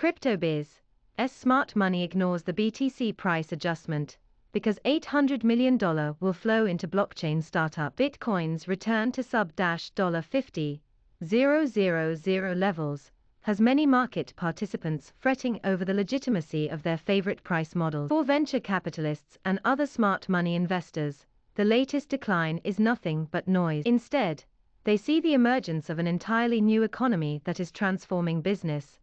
CryptoBiz. S smart money ignores the BTC price adjustment because $800 million will flow into blockchain startup Bitcoin's return to sub-$50, dollars levels has many market participants fretting over the legitimacy of their favorite price model. For venture capitalists and other smart money investors, the latest decline is nothing but noise. Instead, they see the emergence of an entirely new economy that is transforming business,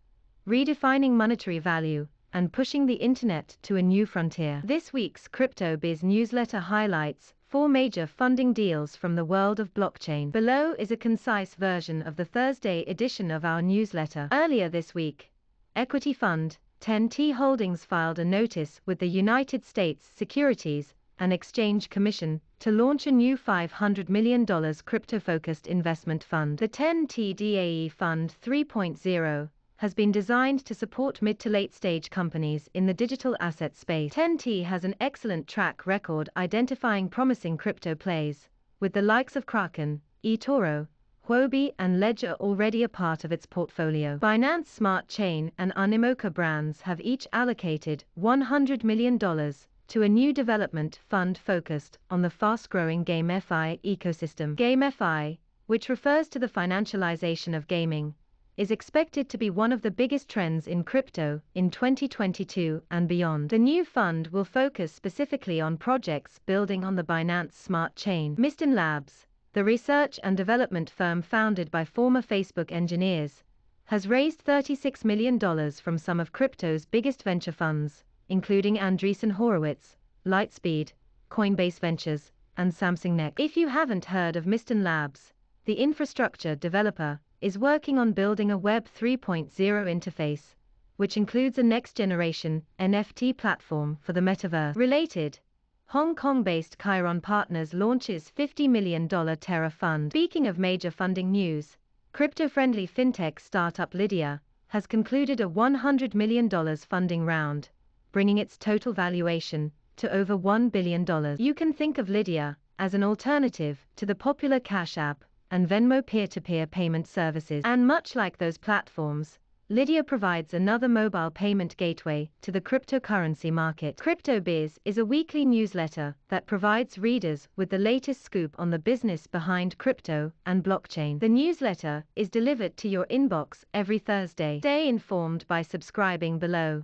redefining monetary value, and pushing the internet to a new frontier. This week's CryptoBiz newsletter highlights four major funding deals from the world of blockchain. Below is a concise version of the Thursday edition of our newsletter. Earlier this week, Equity Fund 10T Holdings filed a notice with the United States Securities and Exchange Commission to launch a new $500 million crypto focused investment fund. The 10T DAE Fund 3.0 has been designed to support mid to late stage companies in the digital asset space. 10T has an excellent track record identifying promising crypto plays, with the likes of Kraken, eToro, Huobi and Ledger already a part of its portfolio. Binance Smart Chain and Animoca brands have each allocated $100 million to a new development fund focused on the fast-growing GameFi ecosystem. GameFi, which refers to the financialization of gaming, is expected to be one of the biggest trends in crypto in 2022 and beyond. The new fund will focus specifically on projects building on the Binance Smart Chain. Mistin Labs, the research and development firm founded by former Facebook engineers, has raised $36 million from some of crypto's biggest venture funds, including Andreessen Horowitz, Lightspeed, Coinbase Ventures, and Samsung Neck. If you haven't heard of Mistin Labs, the infrastructure developer is working on building a Web 3.0 interface, which includes a next-generation NFT platform for the metaverse. Related, Hong Kong-based Chiron Partners launches $50 million Terra Fund. Speaking of major funding news, crypto-friendly fintech startup Lydia has concluded a $100 million funding round, bringing its total valuation to over $1 billion. You can think of Lydia as an alternative to the popular Cash App, and Venmo peer-to-peer -peer payment services. And much like those platforms, Lydia provides another mobile payment gateway to the cryptocurrency market. CryptoBiz is a weekly newsletter that provides readers with the latest scoop on the business behind crypto and blockchain. The newsletter is delivered to your inbox every Thursday. Stay informed by subscribing below.